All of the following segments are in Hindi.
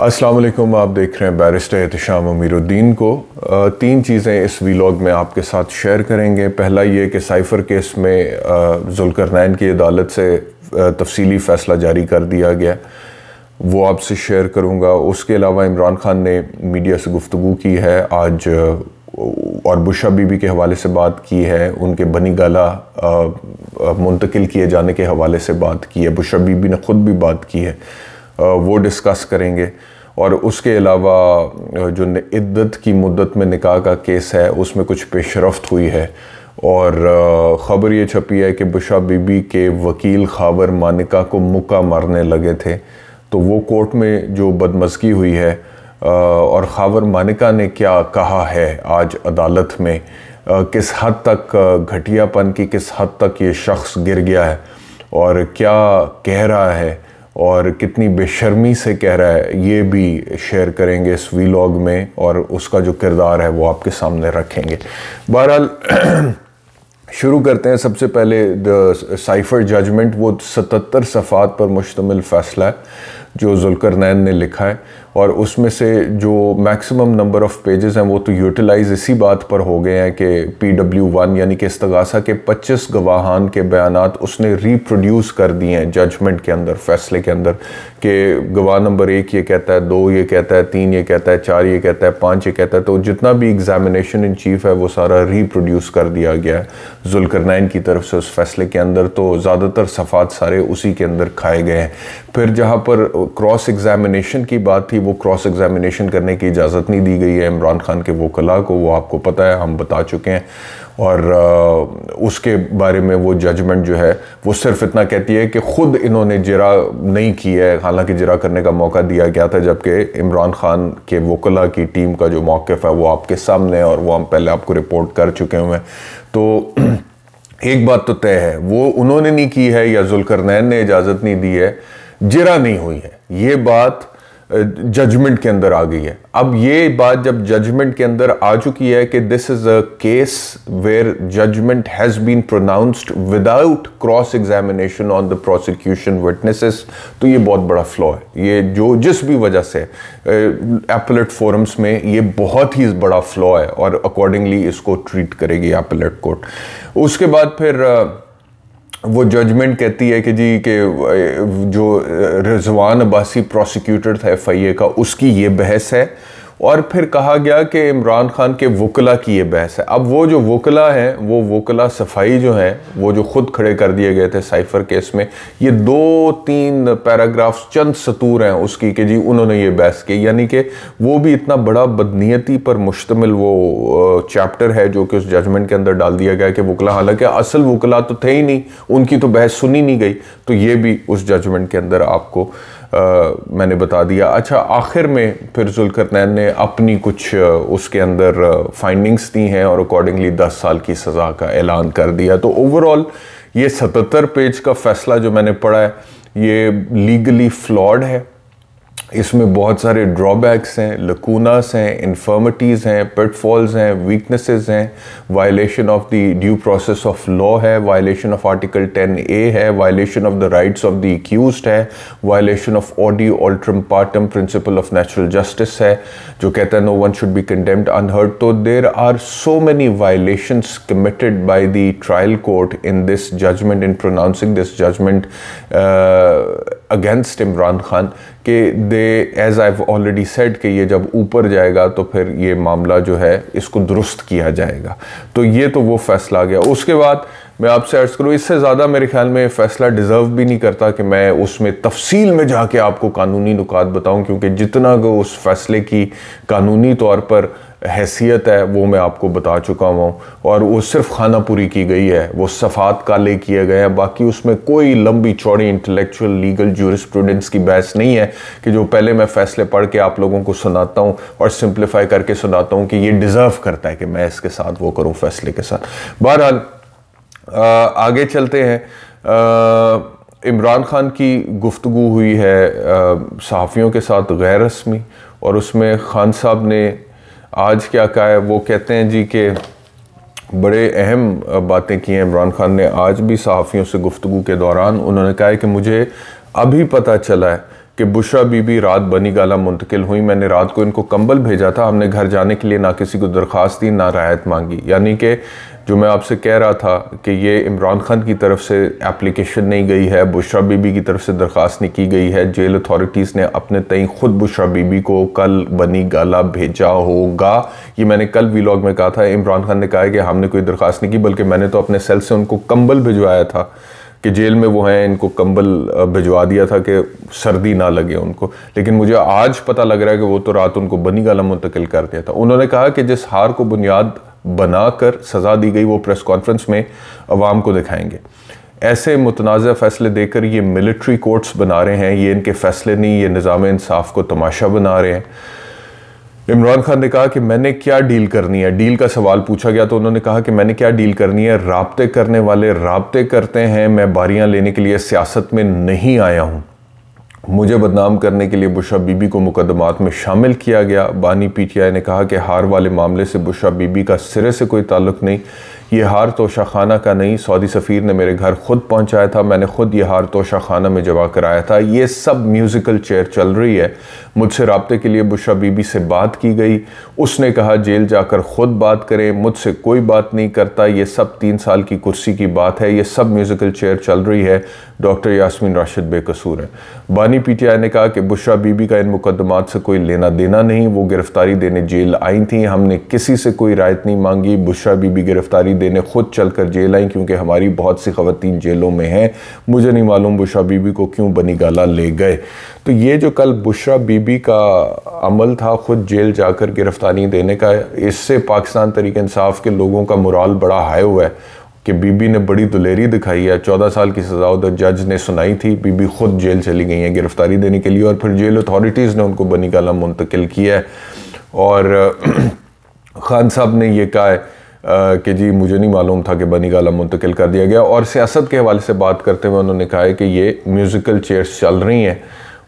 वालेकुम आप देख रहे हैं बैरिस्टर एहतशाम अमीरुद्दीन को तीन चीज़ें इस वीलॉग में आपके साथ शेयर करेंगे पहला ये कि साइफ़र केस में जुलकरनैन की अदालत से तफसीली फ़ैसला जारी कर दिया गया वो आपसे शेयर करूँगा उसके अलावा इमरान ख़ान ने मीडिया से गुफ्तु की है आज और बुशा बीबी के हवाले से बात की है उनके बनी गला मुंतकिल किए जाने के हवाले से बात की है बुशा बीबी ने ख़ुद भी बात की है वो डिस्कस करेंगे और उसके अलावा जो इद्दत की मुद्दत में निकाह का केस है उसमें कुछ पेशरफ हुई है और ख़बर ये छपी है कि बुशा बीबी के वकील खावर मानिका को मुक्का मारने लगे थे तो वो कोर्ट में जो बदमजगी हुई है और खावर मानिका ने क्या कहा है आज अदालत में किस हद तक घटियापन की किस हद तक ये शख्स गिर गया है और क्या कह रहा है और कितनी बेशर्मी से कह रहा है ये भी शेयर करेंगे इस वीलॉग में और उसका जो किरदार है वो आपके सामने रखेंगे बहरहाल शुरू करते हैं सबसे पहले द साइफर जजमेंट वो 77 सफ़ात पर मुश्तमिल फ़ैसला है जो जुलकर नैन ने लिखा है और उसमें से जो मैक्सिमम नंबर ऑफ़ पेजेस हैं वो तो यूटिलाइज इसी बात पर हो गए हैं कि पी डब्ल्यू वन यानी कि इस्तगासा के 25 गवाहान के बयान उसने रिप्रोड्यूस कर दिए हैं जजमेंट के अंदर फैसले के अंदर कि गवाह नंबर एक ये कहता है दो ये कहता है तीन ये कहता है चार ये कहता है पाँच ये कहता है तो जितना भी एग्जामिनेशन इन चीफ है वो सारा रिप्रोड्यूस कर दिया गया है जुलकरनैन की तरफ से उस फैसले के अंदर तो ज़्यादातर सफ़ात सारे उसी के अंदर खाए गए हैं फिर जहाँ पर क्रॉस एग्ज़ामिनेशन की बात थी वो क्रॉस एग्जामिनेशन करने की इजाज़त नहीं दी गई है इमरान खान के वकला को वो आपको पता है हम बता चुके हैं और उसके बारे में वो जजमेंट जो है वो सिर्फ इतना कहती है कि ख़ुद इन्होंने जरा नहीं की है हालांकि जरा करने का मौका दिया गया था जबकि इमरान खान के वकला की टीम का जो मौक़ है वो आपके सामने है और वो हम पहले आपको रिपोर्ट कर चुके हुए हैं तो एक बात तो तय है वो उन्होंने नहीं की है या जुलकरनैन ने इजाज़त नहीं दी है जरा नहीं हुई है ये बात जजमेंट के अंदर आ गई है अब ये बात जब जजमेंट के अंदर आ चुकी है कि this is a case where judgment has been pronounced without cross examination on the prosecution witnesses तो ये बहुत बड़ा फ्लॉ है ये जो जिस भी वजह से एपलेट फोरम्स में ये बहुत ही बड़ा फ्लॉ है और अकॉर्डिंगली इसको ट्रीट करेगी एपलेट कोर्ट उसके बाद फिर वो जजमेंट कहती है कि जी के जो रिजवान अब्बासी प्रोसिक्यूटर था एफ का उसकी ये बहस है और फिर कहा गया कि इमरान खान के वकला की ये बहस है अब वो जो वकला हैं वो वकला सफाई जो हैं वो जो ख़ुद खड़े कर दिए गए थे साइफर केस में ये दो तीन पैराग्राफ्स चंद सतूर हैं उसकी कि जी उन्होंने ये बहस की यानी कि वो भी इतना बड़ा बदनीति पर मुश्तमिल वो चैप्टर है जो कि उस जजमेंट के अंदर डाल दिया गया कि वकला हालांकि असल वकला तो थे ही नहीं उनकी तो बहस सुनी नहीं गई तो ये भी उस जजमेंट के अंदर आपको मैंने बता दिया अच्छा आखिर में फिर जुलकरनैन ने अपनी कुछ उसके अंदर फाइंडिंग्स दी हैं और अकॉर्डिंगली दस साल की सज़ा का ऐलान कर दिया तो ओवरऑल ये 77 पेज का फैसला जो मैंने पढ़ा है ये लीगली फ्लॉड है इसमें बहुत सारे ड्रॉबैक्स हैं लकूनास हैं इन्फर्मिटीज़ हैं पेटफॉल्स हैं वीकनेसेस हैं violation of the due process of law है वायलेशन ऑफ आर्टिकल 10 ए है violation of the rights of the accused है violation of audi alteram partem principle of natural justice है जो कहता है no one should be condemned unheard तो there are so many violations committed by the trial court in this judgment in pronouncing this judgment against Imran Khan कि they as I already said कि ये जब ऊपर जाएगा तो फिर ये मामला जो है इसको दुरुस्त किया जाएगा तो ये तो वो फैसला आ गया उसके बाद मैं आपसे अर्ज़ करूँ इससे ज़्यादा मेरे ख्याल में फ़ैसला डिज़र्व भी नहीं करता कि मैं उसमें तफसील में जाके आपको कानूनी नुकात बताऊँ क्योंकि जितना को उस फैसले की कानूनी तौर पर हैसियत है वो मैं आपको बता चुका हूँ और वो सिर्फ खाना पूरी की गई है वो सफ़ात काले किए गए हैं बाकी उसमें कोई लंबी चौड़ी इंटेलेक्चुअल लीगल जूरिस्प्रूडेंस की बहस नहीं है कि जो पहले मैं फ़ैसले पढ़ के आप लोगों को सुनाता हूँ और सिंप्लीफाई करके सुनाता हूँ कि ये डिज़र्व करता है कि मैं इसके साथ वो करूँ फैसले के साथ बहरहाल आगे चलते हैं इमरान खान की गुफ्तु हुई है सहाफ़ियों के साथ गैर रस्मी और उसमें खान साहब ने आज क्या कहा है वो कहते हैं जी के बड़े अहम बातें की हैं इमरान खान ने आज भी सहाफ़ियों से गुफ्तु के दौरान उन्होंने कहा है कि मुझे अभी पता चला है कि बुशरा बीबी रात बनी गाला मुंतकिल हुई मैंने रात को इनको कंबल भेजा था हमने घर जाने के लिए ना किसी को दरख्वास्त दी ना रायत मांगी यानी कि जो मैं आपसे कह रहा था कि ये इमरान खान की तरफ से एप्लीकेशन नहीं गई है बुशरा बीबी की तरफ से दरख्वास्त नहीं की गई है जेल अथॉरिटीज़ ने अपने तय ख़ुद बुशरा बीबी को कल बनी गाला भेजा होगा ये मैंने कल व्लॉग में कहा था इमरान खान ने कहा है कि हमने कोई दरख्वास्त नहीं की बल्कि मैंने तो अपने सेल से उनको कम्बल भिजवाया था कि जेल में वो हैं इनको कंबल भिजवा दिया था कि सर्दी ना लगे उनको लेकिन मुझे आज पता लग रहा है कि वो तो रात उनको बनी गाला मुंतकिल कर दिया था उन्होंने कहा कि जिस हार को बुनियाद बनाकर सज़ा दी गई वो प्रेस कॉन्फ्रेंस में आवाम को दिखाएंगे ऐसे मुतनाज़ फ़ैसले देकर ये मिलिट्री कोर्ट्स बना रहे हैं ये इनके फ़ैसले नहीं ये निज़ाम इंसाफ को तमाशा बना रहे हैं इमरान खान ने कहा कि मैंने क्या डील करनी है डील का सवाल पूछा गया तो उन्होंने कहा कि मैंने क्या डील करनी है रबते करने वाले रबते करते हैं मैं बारियां लेने के लिए सियासत में नहीं आया हूँ मुझे बदनाम करने के लिए बुशा बीबी को मुकदमात में शामिल किया गया बानी पीटीआई ने कहा कि हार वाले मामले से बुशा बीबी का सिरे से कोई ताल्लुक नहीं ये हार तोशा खाना का नहीं सऊदी सफ़ीर ने मेरे घर ख़ुद पहुंचाया था मैंने ख़ुद ये हार तोशा खाना में जमा कराया था ये सब म्यूज़िकल चेयर चल रही है मुझसे रबते के लिए बुशा बीबी से बात की गई उसने कहा जेल जाकर ख़ुद बात करें मुझसे कोई बात नहीं करता ये सब तीन साल की कुर्सी की बात है ये सब म्यूज़िकल चेयर चल रही है डॉक्टर यासमीन राशिद बेकसूर है बानी पी टी आई ने कहा कि बुशा बीबी का इन मुकदमात से कोई लेना देना नहीं वो गिरफ़्तारी देने जेल आई थी हमने किसी से कोई रायत नहीं मांगी बुशा बीबी गिरफ़्तारी देने खुद चल कर जेल आई क्योंकि हमारी बहुत सी खवतिन जेलों में हैं मुझे नहीं मालूम बुशरा बीबी को क्यों बनी गाला ले गए तो ये जो कल बुशरा बीबी का अमल था खुद जेल जाकर गिरफ्तारी देने का इससे पाकिस्तान तरीके इंसाफ के लोगों का मुराल बड़ा हाई हुआ है कि बीबी ने बड़ी दुलेरी दिखाई है चौदह साल की सज़ा उधर जज ने सुनाई थी बीबी खुद जेल चली गई है गिरफ्तारी देने के लिए और फिर जेल अथॉरिटीज़ ने उनको बनी गाला मुंतकिल किया है और ख़ान साहब ने यह कहा है कि जी मुझे नहीं मालूम था कि बनी गाला मुंतकिल कर दिया गया और सियासत के हवाले से बात करते हुए उन्होंने कहा है कि ये म्यूज़िकल चेयर्स चल रही हैं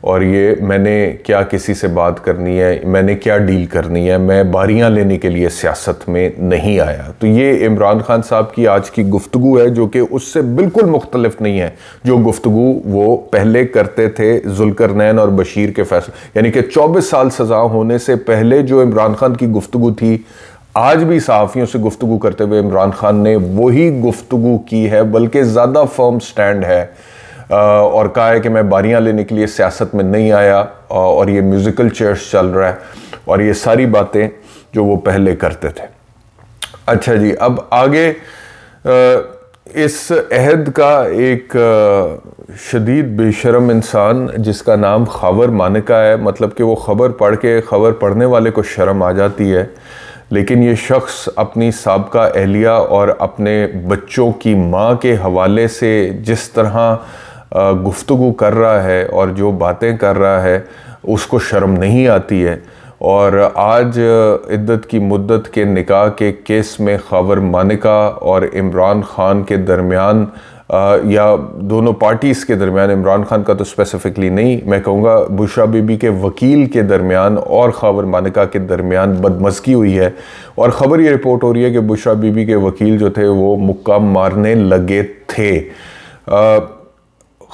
और ये मैंने क्या किसी से बात करनी है मैंने क्या डील करनी है मैं बारियां लेने के लिए सियासत में नहीं आया तो ये इमरान खान साहब की आज की गुफ्तु है जो कि उससे बिल्कुल मुख्तलफ नहीं है जो गुफ्तु वो पहले करते थे जुलकर नैन और बशीर के फैसले यानी कि चौबीस साल सज़ा होने से पहले जो इमरान खान की गुफ्तु थी आज भी सहाफ़ियों से गुफ्तु करते हुए इमरान खान ने वही गुफ्तु की है बल्कि ज़्यादा फर्म स्टैंड है और कहा है कि मैं बारियां लेने के लिए सियासत में नहीं आया और ये म्यूज़िकल चेयर्स चल रहा है और ये सारी बातें जो वो पहले करते थे अच्छा जी अब आगे इस अहद का एक शदीद बेशरम इंसान जिसका नाम खबर मानका है मतलब कि वो ख़बर पढ़ के ख़बर पढ़ने वाले को शर्म आ जाती है लेकिन ये शख्स अपनी सबका अहलिया और अपने बच्चों की माँ के हवाले से जिस तरह गुफ्तु कर रहा है और जो बातें कर रहा है उसको शर्म नहीं आती है और आज इद्दत की मुद्दत के निकाह के केस में खबर मानिका और इमरान ख़ान के दरमियान या दोनों पार्टीज़ के दरमियान इमरान खान का तो स्पेसिफिकली नहीं मैं कहूँगा बुशा बीबी के वकील के दरमियान और खबर मानिका के दरमियान बदमस्की हुई है और ख़बर ये रिपोर्ट हो रही है कि बुशा बीबी के वकील जो थे वो मुक्का मारने लगे थे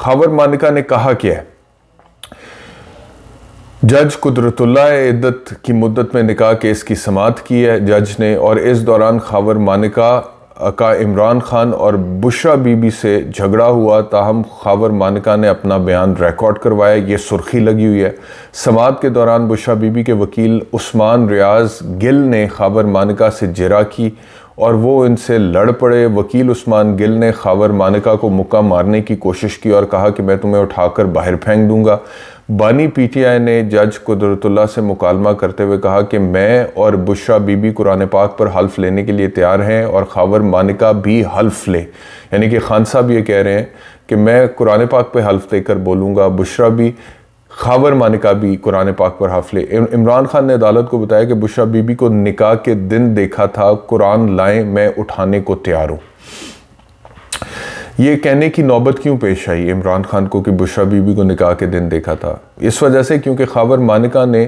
खबर मानिका ने कहा क्या है जज कुदरतुल्ला इद्दत की मुद्दत में निकाह केस की समात की है जज ने और इस दौरान खावर मानिका का इमरान खान और बुशरा बीबी से झगड़ा हुआ ताहम खावर मानका ने अपना बयान रिकॉर्ड करवाया ये सुर्खी लगी हुई है समात के दौरान बुशरा बीबी के वकील उस्मान रियाज गिल ने खावर मानका से जरा की और वो इनसे लड़ पड़े वकील उस्मान गिल ने खावर मानिका को मुक्का मारने की कोशिश की और कहा कि मैं तुम्हें उठाकर बाहर फेंक दूंगा बानी पीटीआई ने जज कुदरतुल्ला से मुकालमा करते हुए कहा कि मैं और बुशरा बीबी कुरान पाक पर हल्फ लेने के लिए तैयार हैं और खावर मानिका भी हल्फ ले यानी कि खान साहब ये कह रहे हैं कि मैं कुरान पाक पर हल्फ देकर बोलूँगा बुशरा भी खावर मानिका भी कुरान पाक पर हाफले इमरान खान ने अदालत को बताया कि बुशा बीबी को निकाह के दिन देखा था कुरान लाए मैं उठाने को तैयार हूँ ये कहने की नौबत क्यों पेश आई इमरान खान को कि बुशा बीबी को निकाह के दिन देखा था इस वजह से क्योंकि खावर मानिका ने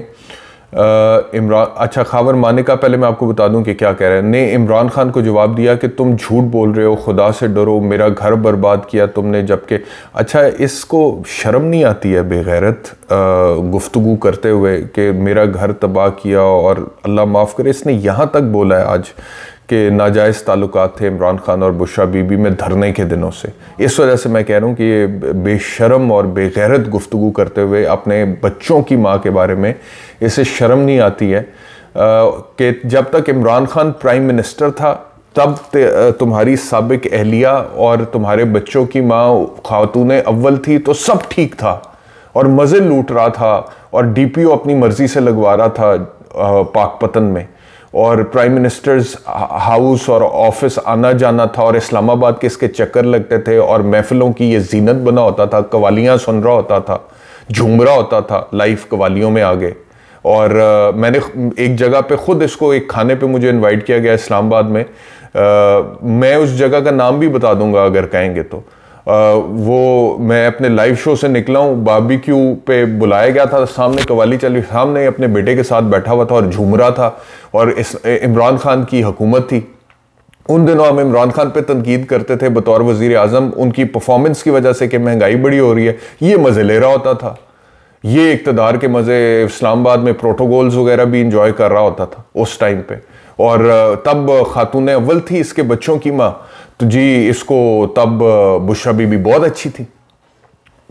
इमरान अच्छा खावर माने का पहले मैं आपको बता दूं कि क्या कह रहे हैं ने इमरान खान को जवाब दिया कि तुम झूठ बोल रहे हो खुदा से डरो मेरा घर बर्बाद किया तुमने जबकि अच्छा इसको शर्म नहीं आती है बेगैरत गुफ्तु करते हुए कि मेरा घर तबाह किया और अल्लाह माफ़ करे इसने यहाँ तक बोला है आज के नाजायज़ ताल्लुक थे इमरान खान और बुशा बीबी में धरने के दिनों से इस वजह से मैं कह रहा हूँ कि ये बेशरम और बेगैरत गुफ्तु करते हुए अपने बच्चों की माँ के बारे में इसे शर्म नहीं आती है कि जब तक इमरान खान प्राइम मिनिस्टर था तब तुम्हारी सबक अहलिया और तुम्हारे बच्चों की माँ खातून अव्वल थी तो सब ठीक था और मज़े लूट रहा था और ओ अपनी मर्ज़ी से लगवा रहा था पाकपतन में और प्राइम मिनिस्टर्स हाउस और ऑफिस आना जाना था और इस्लामाबाद के इसके चक्कर लगते थे और महफिलों की ये जीनत बना होता था कवालियाँ सुन रहा होता था झूमरा होता था लाइफ कवालियों में आगे और आ, मैंने एक जगह पे खुद इसको एक खाने पे मुझे इनवाइट किया गया इस्लामाबाद में आ, मैं उस जगह का नाम भी बता दूंगा अगर कहेंगे तो वो मैं अपने लाइव शो से निकला हूँ बाबी क्यू पे बुलाया गया था सामने कवाली चली सामने अपने बेटे के साथ बैठा हुआ था और झूम रहा था और इस इमरान खान की हुकूमत थी उन दिनों हम इमरान खान पे तनकीद करते थे बतौर वजीर अजम उनकी परफॉर्मेंस की वजह से कि महंगाई बड़ी हो रही है ये मज़े ले रहा होता था ये इकतदार के मज़े इस्लामाबाद में प्रोटोकॉल्स वगैरह भी इंजॉय कर रहा होता था उस टाइम पे और तब खातून अव्वल थी इसके बच्चों की माँ तो जी इसको तब बुशरा बीबी बहुत अच्छी थी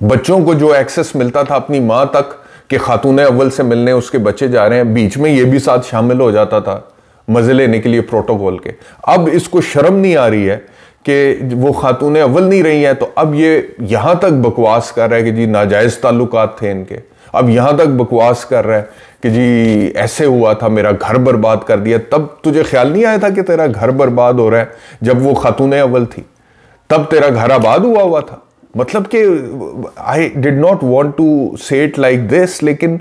बच्चों को जो एक्सेस मिलता था अपनी माँ तक कि खातून अव्वल से मिलने उसके बच्चे जा रहे हैं बीच में ये भी साथ शामिल हो जाता था मज़े लेने के लिए प्रोटोकॉल के अब इसको शर्म नहीं आ रही है कि वो खातून अव्वल नहीं रही हैं तो अब ये यहाँ तक बकवास कर रहा है कि जी नाजायज़ ताल्लुक थे इनके अब यहां तक बकवास कर रहा है कि जी ऐसे हुआ था मेरा घर बर्बाद कर दिया तब तुझे ख्याल नहीं आया था कि तेरा घर बर्बाद हो रहा है जब वो खातून अव्वल थी तब तेरा घर आबाद हुआ हुआ था मतलब कि I did not want to say it like this लेकिन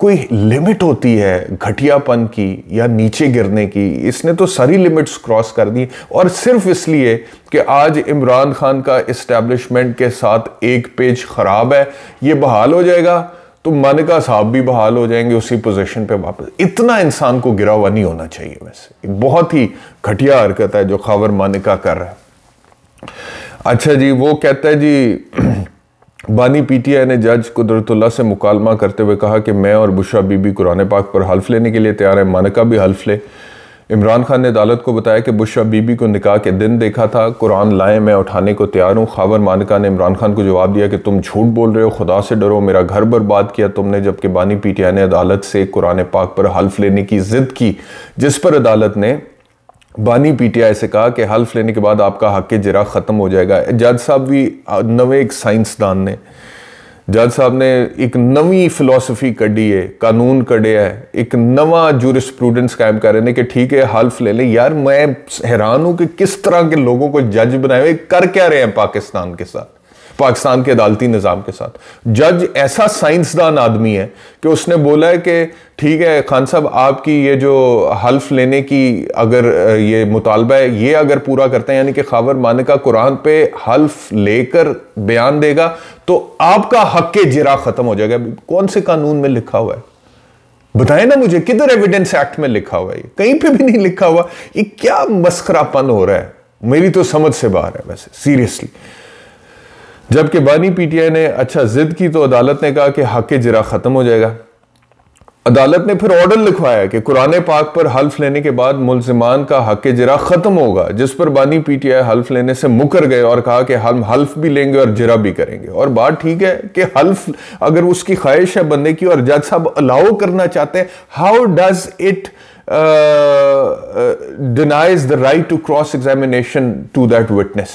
कोई लिमिट होती है घटियापन की या नीचे गिरने की इसने तो सारी लिमिट्स क्रॉस कर दी और सिर्फ इसलिए कि आज इमरान खान का इस्टेब्लिशमेंट के साथ एक पेज ख़राब है ये बहाल हो जाएगा तो का साहब भी बहाल हो जाएंगे उसी पोजीशन पे वापस इतना इंसान को गिरा हुआ नहीं होना चाहिए वैसे बहुत ही घटिया हरकत है जो खबर मानिका कर रहा है अच्छा जी वो कहता है जी बानी पीटीआई ने जज कुदरतुल्ला से मुकालमा करते हुए कहा कि मैं और बुशा बीबी कुरान पाक पर हल्फ लेने के लिए तैयार है मानका भी हल्फ ले इमरान खान ने अदालत को बताया कि बुशा बीबी को निकाह के दिन देखा था कुरान लाए मैं उठाने को तैयार हूँ खावर मानका ने इमरान खान को जवाब दिया कि तुम झूठ बोल रहे हो खुदा से डरो मेरा घर बर्बाद किया तुमने जबकि बानी पीटीआई ने अदालत से कुरान पाक पर हल्फ लेने की ज़िद की जिस पर अदालत ने बानी पीटीआई से कहा कि हल्फ लेने के बाद आपका हक जरा ख़त्म हो जाएगा जज साहब भी नवे एक साइंसदान ने जज साहब ने एक नवी फिलासफी कढ़ी है कानून कड़े है एक नवा जूरिस्प्रूडेंस कायम कर रहे हैं कि ठीक है हल्फ ले लें यार मैं हैरान हूँ कि किस तरह के लोगों को जज बनाए कर क्या रहे हैं पाकिस्तान के साथ पाकिस्तान के अदालती निज़ाम के साथ जज ऐसा साइंसदान आदमी है कि उसने बोला है कि ठीक है खान साहब आपकी ये जो हल्फ लेने की अगर ये मुतालबा है ये अगर पूरा करते हैं यानी कि खावर मानिका कुरान पे हल्फ लेकर बयान देगा तो आपका हक जिरा ख़त्म हो जाएगा कौन से कानून में लिखा हुआ है बताए ना मुझे किधर एविडेंस एक्ट में लिखा हुआ है कहीं पे भी नहीं लिखा हुआ ये क्या मस्करापन हो रहा है मेरी तो समझ से बाहर है वैसे सीरियसली जबकि बानी पीटीआई ने अच्छा जिद की तो अदालत ने कहा कि हक जरा ख़त्म हो जाएगा अदालत ने फिर ऑर्डर लिखवाया कि कुरान पाक पर हल्फ लेने के बाद मुलजमान का हक जरा ख़त्म होगा जिस पर बानी पीटीआई हल्फ लेने से मुकर गए और कहा कि हम हल्फ भी लेंगे और जरा भी करेंगे और बात ठीक है कि हल्फ अगर उसकी ख्वाहिश है बंदे की और जज साहब अलाउ करना चाहते हैं how does it denies the right to cross examination to that witness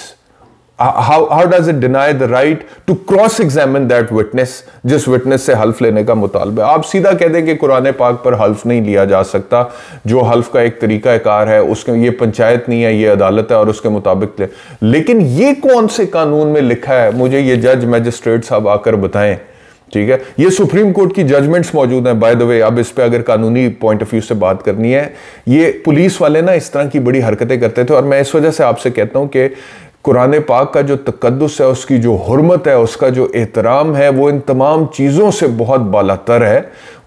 Uh, how, how does it deny the right to cross examine that witness जिस विटनेस से हल्फ लेने का मुतालबा आप सीधा कह दें कि कुरान पाक पर हल्फ नहीं लिया जा सकता जो हल्फ का एक तरीक़ाकार है उसके ye पंचायत नहीं है ye अदालत है और उसके मुताबिक le लेकिन ye कौन से कानून में लिखा है मुझे ये जज magistrate साहब आकर बताएं ठीक है ये सुप्रीम कोर्ट की जजमेंट्स मौजूद हैं बाय द वे अब इस पर अगर कानूनी पॉइंट ऑफ व्यू से बात करनी है ये पुलिस वाले ना इस तरह की बड़ी हरकतें करते थे और मैं इस वजह से आपसे कहता हूं कि कुरान पाक का जो तकदस है उसकी जो हरमत है उसका जो एहतराम है वो इन तमाम चीज़ों से बहुत बालातर है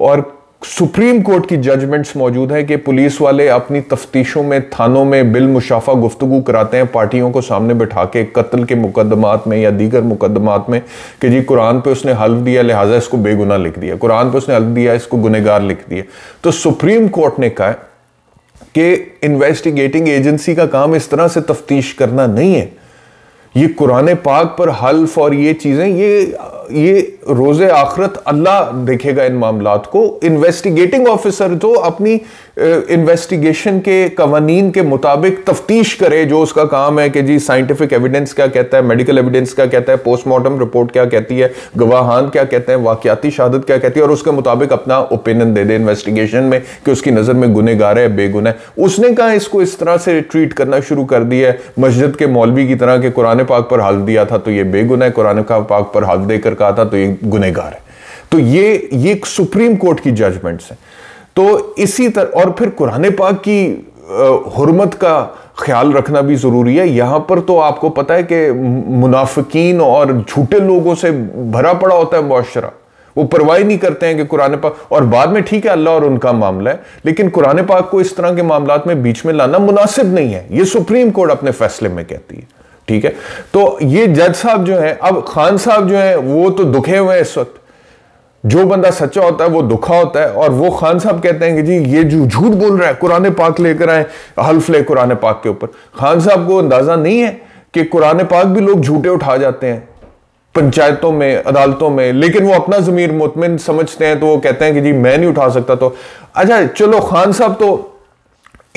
और सुप्रीम कोर्ट की जजमेंट्स मौजूद हैं कि पुलिस वाले अपनी तफ्तीशों में थानों में बिल मुशाफा गुफ्तु कराते हैं पार्टियों को सामने बैठा के कत्ल के मुकदमात में या दीगर मुकदमात में कि जी कुरान पे उसने हल्फ दिया लिहाजा इसको बेगुना लिख दिया कुरान पे उसने हल्फ दिया इसको गुनहगार लिख दिया तो सुप्रीम कोर्ट ने कहा कि इन्वेस्टिगेटिंग एजेंसी का काम इस तरह से तफ्तीश करना नहीं है ये कुरान पाक पर हल्फ और ये चीज़ें ये ये रोज आखरत अल्लाह देखेगा इन मामला को इन्वेस्टिगेटिंग ऑफिसर जो अपनी इन्वेस्टिगेशन के कवानीन के मुताबिक तफ्तीश करे जो उसका काम है कि जी साइंटिफिक एविडेंस क्या कहता है मेडिकल एविडेंस क्या कहता है पोस्टमार्टम रिपोर्ट क्या कहती है गवाहान क्या कहते हैं वाकियाती शहादत क्या कहती है और उसके मुताबिक अपना ओपिनियन दे दे इन्वेस्टिगेशन में कि उसकी नज़र में गुनेगार है है उसने कहा इसको इस तरह से ट्रीट करना शुरू कर दिया है मस्जिद के मौलवी की तरह के कुरान पाक पर हाल दिया था तो ये बेगुनह कुरान पाक पर हाल देकर कहा था तो ये गुनेगार है तो ये ये सुप्रीम कोर्ट की जजमेंट्स हैं तो इसी तरह और फिर कुरान पाक की हरमत का ख्याल रखना भी ज़रूरी है यहाँ पर तो आपको पता है कि मुनाफिकीन और झूठे लोगों से भरा पड़ा होता है माशरा वो परवाह नहीं करते हैं कि कुरान पाक और बाद में ठीक है अल्लाह और उनका मामला है लेकिन कुरान पाक को इस तरह के मामला में बीच में लाना मुनासिब नहीं है ये सुप्रीम कोर्ट अपने फैसले में कहती है ठीक है तो ये जज साहब जो है अब खान साहब जो है वो तो दुखे हुए हैं इस वक्त जो बंदा सच्चा होता है वो दुखा होता है और वो खान साहब कहते हैं कि जी ये जो झूठ बोल रहा है कुरान पाक लेकर आए हल्फ ले कुरान पाक के ऊपर खान साहब को अंदाजा नहीं है कि कुरान पाक भी लोग झूठे उठा जाते हैं पंचायतों में अदालतों में लेकिन वो अपना ज़मीर मुतमिन समझते हैं तो वो कहते हैं कि जी मैं नहीं उठा सकता तो अच्छा चलो खान साहब तो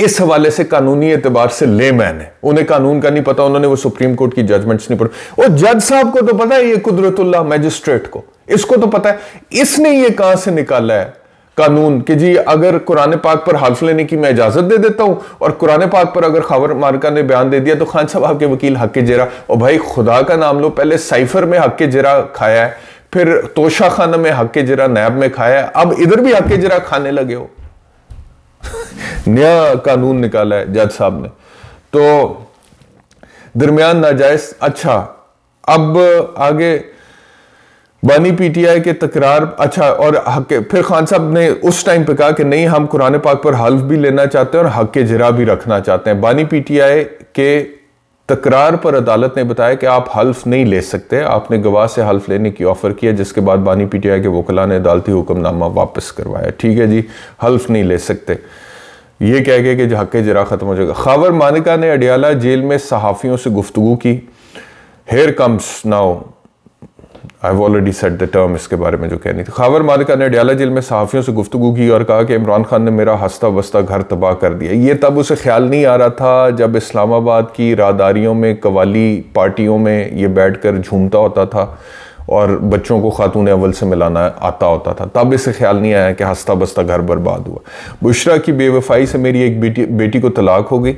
इस हवाले से कानूनी एतबार से ले मैन है उन्हें कानून का नहीं पता उन्होंने वो सुप्रीम कोर्ट की जजमेंट्स नहीं पढ़ी और जज साहब को तो पता है ये कुदरतुल्ला मैजिस्ट्रेट को इसको तो पता है इसने ये कहां से निकाला है कानून कि जी अगर कुरान पाक पर हल्फ लेने की मैं इजाजत दे देता हूं और कुरान पाक पर अगर खबर मारका ने बयान दे दिया तो खान साहब आपके वकील हक के जेरा और भाई खुदा का नाम लो पहले साइफर में हक के जेरा खाया है फिर तोशा खाना में हक के जरा नैब में खाया है अब इधर भी हक के जरा खाने लगे हो नया कानून निकाला है जज साहब ने तो दरमियान नाजायज अच्छा अब आगे बानी पीटीआई के तकरार अच्छा और हक फिर खान साहब ने उस टाइम पे कहा कि नहीं हम कुरान पाक पर हल्फ भी लेना चाहते हैं और हक के जरा भी रखना चाहते हैं बानी पीटीआई के तकरार पर अदालत ने बताया कि आप हल्फ नहीं ले सकते आपने गवाह से हल्फ लेने की ऑफ़र किया जिसके बाद बानी पीटीआई के वकला ने अदालती हुक्मनामा वापस करवाया ठीक है जी हल्फ नहीं ले सकते ये कह गए कि हक जरा ख़त्म हो जाएगा खबर मानिका ने अडियाला जेल में सहाफ़ियों से गुफ्तु की here comes now I already set the term इसके बारे में जो कहनी थी खबर मालिका ने अडियाला जेल में सहाफ़ियों से गुफ्तु की और कहा कि इमरान खान ने मेरा हंसता बस्ता घर तबाह कर दिया ये तब उसे ख्याल नहीं आ रहा था जब इस्लामाबाद की रादारियों में कवाली पार्टियों में ये बैठ कर झूमता होता था और बच्चों को खातून अव्वल से मिलाना आता होता था तब इसे ख्याल नहीं आया कि हंसता बस्ता घर बर्बाद हुआ बुशरा की बेवफाई से मेरी एक बेटी बेटी को तलाक हो गई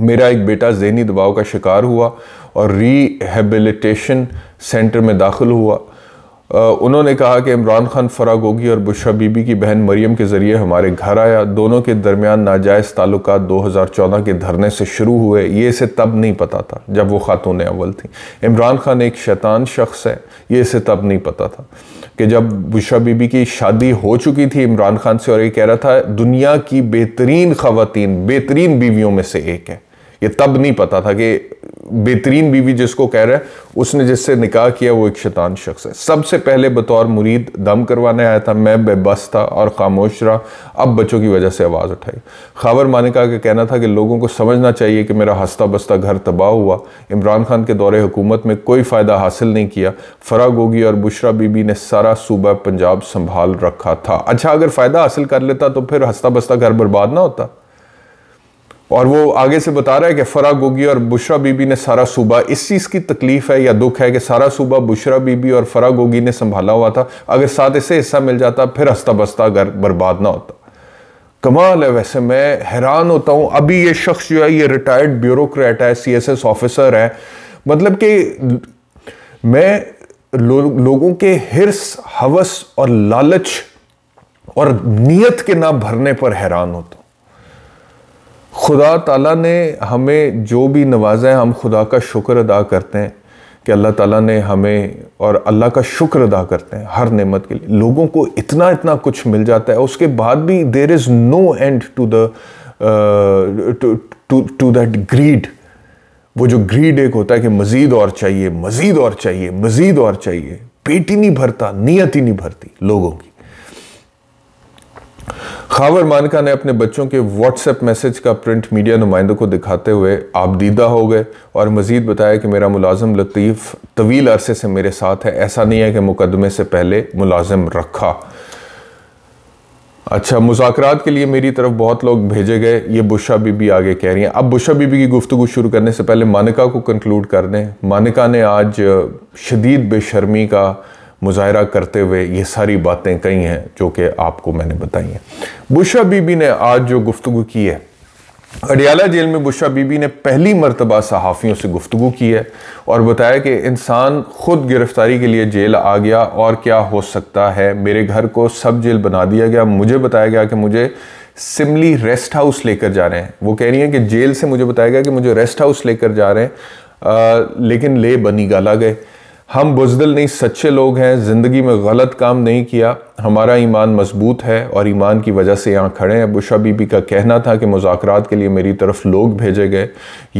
मेरा एक बेटा जहनी दबाव का शिकार हुआ और रीहेबिलिटेशन सेंटर में दाखिल हुआ उन्होंने कहा कि इमरान खान फराग होगी और बुशा बीबी की बहन मरियम के ज़रिए हमारे घर आया दोनों के दरमियान नाजायज़ ताल्लुक 2014 के धरने से शुरू हुए ये इसे तब नहीं पता था जब वो खातून अव्वल थी इमरान खान एक शैतान शख्स है ये इसे तब नहीं पता था कि जब बुशा बीबी की शादी हो चुकी थी इमरान खान से और ये कह रहा था दुनिया की बेहतरीन खातन बेहतरीन बीवियों में से एक है ये तब नहीं पता था कि बेहतरीन बीवी जिसको कह रहा है उसने जिससे निकाह किया वो एक शैतान शख्स है सबसे पहले बतौर मुरीद दम करवाने आया था मैं बेबस था और खामोश रहा अब बच्चों की वजह से आवाज़ उठाई खबर मानिका का कहना था कि लोगों को समझना चाहिए कि मेरा हंसता बस्ता घर तबाह हुआ इमरान खान के दौरे हुकूमत में कोई फ़ायदा हासिल नहीं किया फरा गोगी और बुशरा बीबी ने सारा सूबा पंजाब संभाल रखा था अच्छा अगर फ़ायदा हासिल कर लेता तो फिर हंसता बस्ता घर बर्बाद ना होता और वो आगे से बता रहा है कि फ़रा गोगी और बुशरा बीबी ने सारा सूबा इस चीज़ की तकलीफ़ है या दुख है कि सारा सूबा बुशरा बीबी और फ़रा गोगी ने संभाला हुआ था अगर साथ इसे हिस्सा मिल जाता फिर हस्ता बस्ता घर बर्बाद ना होता कमाल है वैसे मैं हैरान होता हूँ अभी ये शख्स जो है ये रिटायर्ड ब्यूरोक्रेट है सी एस एस ऑफिसर है मतलब कि मैं लो, लोगों के हिरस हवस और लालच और नीयत के ना भरने पर हैरान होता हूँ खुदा ताला ने हमें जो भी नवाजा है हम खुदा का शुक्र अदा करते हैं कि अल्लाह ताला ने हमें और अल्लाह का शुक्र अदा करते हैं हर नेमत के लिए लोगों को इतना इतना कुछ मिल जाता है उसके बाद भी there is no end to the to that greed वो जो ग्रीड एक होता है कि मज़ीद और चाहिए मज़ीद और चाहिए मज़ीद और चाहिए पेट ही नहीं भरता नीयत ही नहीं भरती लोगों की खावर मानका ने अपने बच्चों के व्हाट्सएप मैसेज का प्रिंट मीडिया नुमाइंदों को दिखाते हुए आपदीदा हो गए और मज़ीद बताया कि मेरा मुलाजम लतीफ़ तवील अरसे से मेरे साथ है ऐसा नहीं है कि मुकदमे से पहले मुलाजम रखा अच्छा मुजाकर के लिए मेरी तरफ बहुत लोग भेजे गए ये बुशा बीबी आगे कह रही हैं अब बुशा बीबी की गुफ्तु शुरू करने से पहले मानिका को कंक्लूड कर दें मानिका ने आज शदीद बेशर्मी का मुजाहरा करते हुए ये सारी बातें कही हैं जो कि आपको मैंने बताई हैं बुशा बीबी ने आज जो गुफ्तु की है अडियाला जेल में बुशा बीबी ने पहली मरतबा सहाफ़ियों से गुफ्तु की है और बताया कि इंसान ख़ुद गिरफ़्तारी के लिए जेल आ गया और क्या हो सकता है मेरे घर को सब जेल बना दिया गया मुझे बताया गया कि मुझे सिमली रेस्ट हाउस लेकर जा रहे हैं वो कह रही हैं कि जेल से मुझे बताया गया कि मुझे रेस्ट हाउस लेकर जा रहे हैं आ, लेकिन ले बनी गाला गए हम बुजदिल नहीं सच्चे लोग हैं ज़िंदगी में गलत काम नहीं किया हमारा ईमान मजबूत है और ईमान की वजह से यहाँ खड़े हैं बुशा बीबी का कहना था कि मुजाकरात के लिए मेरी तरफ लोग भेजे गए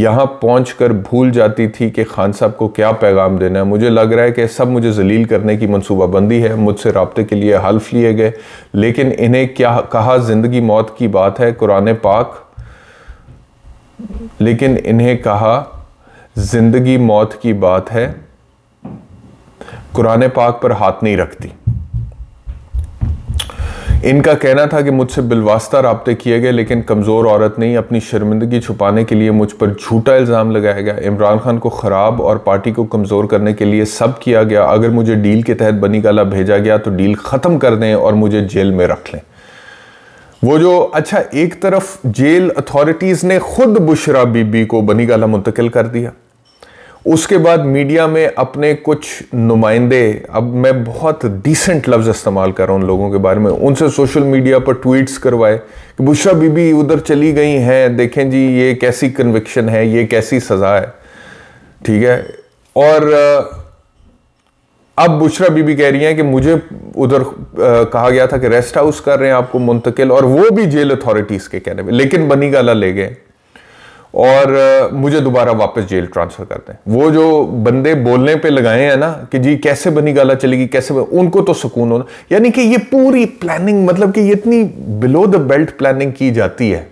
यहाँ पहुँच कर भूल जाती थी कि खान साहब को क्या पैगाम देना है मुझे लग रहा है कि सब मुझे जलील करने की मनसूबाबंदी है मुझसे रबते के लिए हल्फ लिए गए लेकिन इन्हें क्या कहा ज़िंदगी मौत की बात है कुरान पाक लेकिन इन्हें कहा ज़िंदगी मौत की बात है कुरान पाक पर हाथ नहीं रखती इनका कहना था कि मुझसे बिलवास्ता रबते किए गए लेकिन कमज़ोर औरत नहीं अपनी शर्मिंदगी छुपाने के लिए मुझ पर झूठा इल्ज़ाम लगाया गया इमरान खान को ख़राब और पार्टी को कमज़ोर करने के लिए सब किया गया अगर मुझे डील के तहत बनी गला भेजा गया तो डील ख़त्म कर दें और मुझे जेल में रख लें वो जो अच्छा एक तरफ जेल अथॉरिटीज़ ने ख़ुद बुशरा बीबी को बनी गला मुंतकिल कर दिया उसके बाद मीडिया में अपने कुछ नुमाइंदे अब मैं बहुत डिसेंट लफ्ज़ इस्तेमाल कर रहा हूँ उन लोगों के बारे में उनसे सोशल मीडिया पर ट्वीट्स करवाए कि बुशा बीबी उधर चली गई हैं देखें जी ये कैसी कन्विक्शन है ये कैसी सज़ा है ठीक है और अब बुशरा बीबी कह रही हैं कि मुझे उधर कहा गया था कि रेस्ट हाउस कर रहे हैं आपको मुंतकिल और वो भी जेल अथॉरिटीज़ के कहने में लेकिन बनी गाला ले गए और मुझे दोबारा वापस जेल ट्रांसफ़र करते हैं वो जो बंदे बोलने पे लगाए हैं ना कि जी कैसे बनी गाला चलेगी कैसे बनी? उनको तो सुकून होना यानी कि ये पूरी प्लानिंग मतलब कि ये इतनी बिलो द बेल्ट प्लानिंग की जाती है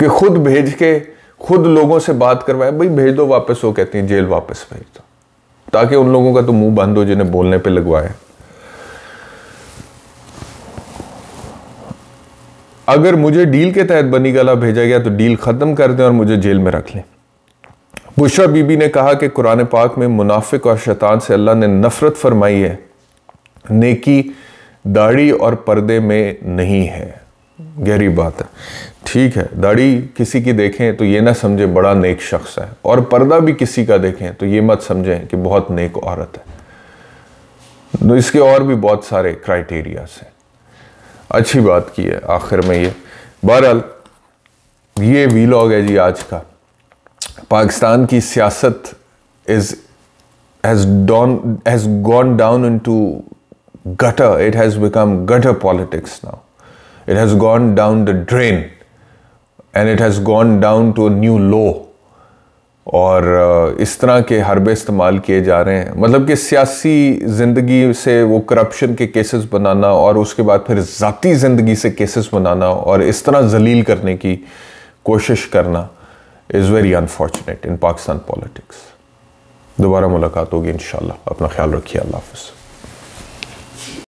कि खुद भेज के खुद लोगों से बात करवाए भाई भेज दो वापस वो कहती हैं जेल वापस भेज दो ताकि उन लोगों का तो मुंह बंद हो जिन्हें बोलने पर लगवाया अगर मुझे डील के तहत बनी गला भेजा गया तो डील ख़त्म कर दें और मुझे जेल में रख लें बुशरा बीबी ने कहा कि कुरान पाक में मुनाफिक और शैतान से अल्लाह ने नफ़रत फरमाई है नेकी दाढ़ी और पर्दे में नहीं है गहरी बात है ठीक है दाढ़ी किसी की देखें तो ये ना समझे बड़ा नेक शख्स है और पर्दा भी किसी का देखें तो ये मत समझें कि बहुत नेक औरत है तो इसके और भी बहुत सारे क्राइटेरियाज हैं अच्छी बात की है आखिर में ये बहरहाल ये वी है जी आज का पाकिस्तान की सियासत is has done has gone down into gutter it has become gutter politics now it has gone down the drain and it has gone down to new low और इस तरह के हरबे इस्तेमाल किए जा रहे हैं मतलब कि सियासी ज़िंदगी से वो करप्शन के केसेस बनाना और उसके बाद फिर ज़ाती ज़िंदगी से केसेस बनाना और इस तरह जलील करने की कोशिश करना is very unfortunate in Pakistan politics दोबारा मुलाकात होगी इन अपना ख्याल रखिए अल्लाह हाफ